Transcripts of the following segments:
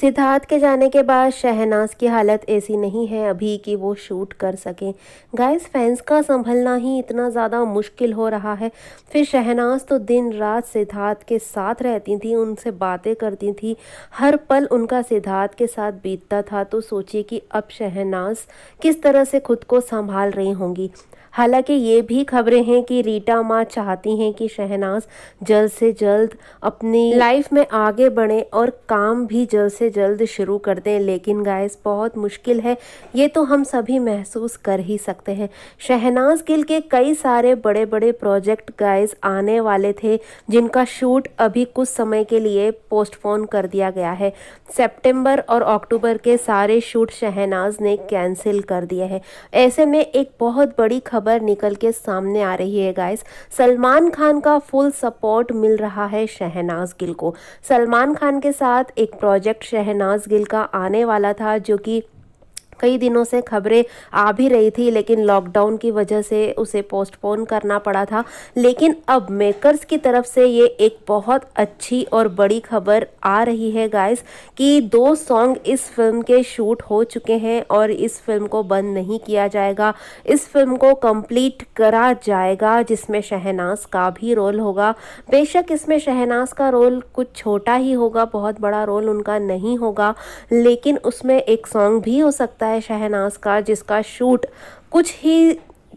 सिद्धार्थ के जाने के बाद शहनाज की हालत ऐसी नहीं है अभी कि वो शूट कर सकें गाइस फैंस का संभलना ही इतना ज़्यादा मुश्किल हो रहा है फिर शहनाज तो दिन रात सिद्धार्थ के साथ रहती थी उनसे बातें करती थी हर पल उनका सिद्धार्थ के साथ बीतता था तो सोचिए कि अब शहनाज किस तरह से खुद को संभाल रही होंगी हालांकि ये भी खबरें हैं कि रीटा माँ चाहती हैं कि शहनाज जल्द से जल्द अपनी लाइफ में आगे बढ़े और काम भी जल्द से से जल्द शुरू कर दें लेकिन गाइस बहुत मुश्किल है ये तो हम सभी महसूस कर ही सकते हैं शहनाज गिल के कई सारे बड़े बड़े प्रोजेक्ट गाइस आने वाले थे जिनका शूट अभी कुछ समय के लिए पोस्टपोन कर दिया गया है सेप्टेम्बर और अक्टूबर के सारे शूट शहनाज ने कैंसिल कर दिए हैं ऐसे में एक बहुत बड़ी खबर निकल के सामने आ रही है गाइस सलमान खान का फुल सपोर्ट मिल रहा है शहनाज गिल को सलमान खान के साथ एक प्रोजेक्ट शहनाज गिल का आने वाला था जो कि कई दिनों से खबरें आ भी रही थी लेकिन लॉकडाउन की वजह से उसे पोस्टपोन करना पड़ा था लेकिन अब मेकर्स की तरफ से ये एक बहुत अच्छी और बड़ी खबर आ रही है गाइस कि दो सॉन्ग इस फिल्म के शूट हो चुके हैं और इस फिल्म को बंद नहीं किया जाएगा इस फिल्म को कंप्लीट करा जाएगा जिसमें शहनाज का भी रोल होगा बेशक इसमें शहनाज का रोल कुछ छोटा ही होगा बहुत बड़ा रोल उनका नहीं होगा लेकिन उसमें एक सॉन्ग भी हो सकता है है शहनाज का जिसका शूट कुछ ही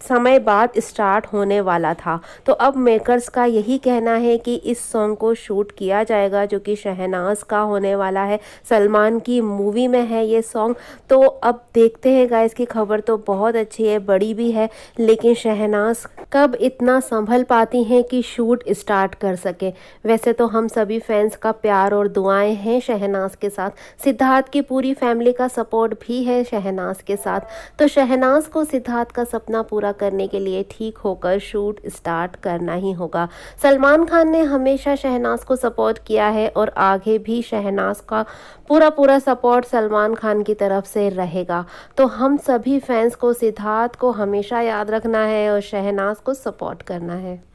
समय बाद स्टार्ट होने वाला था तो अब मेकर्स का यही कहना है कि इस सॉन्ग को शूट किया जाएगा जो कि शहनाज का होने वाला है सलमान की मूवी में है ये सॉन्ग तो अब देखते हैं गाइस की खबर तो बहुत अच्छी है बड़ी भी है लेकिन शहनाज कब इतना संभल पाती हैं कि शूट स्टार्ट कर सके वैसे तो हम सभी फैंस का प्यार और दुआएं हैं शहनाज के साथ सिद्धार्थ की पूरी फैमिली का सपोर्ट भी है शहनाज के साथ तो शहनाज को सिद्धार्थ का सपना पूरा पूरा करने के लिए ठीक होकर शूट स्टार्ट करना ही होगा सलमान खान ने हमेशा शहनाज को सपोर्ट किया है और आगे भी शहनाज का पूरा पूरा सपोर्ट सलमान खान की तरफ से रहेगा तो हम सभी फैंस को सिद्धार्थ को हमेशा याद रखना है और शहनाज को सपोर्ट करना है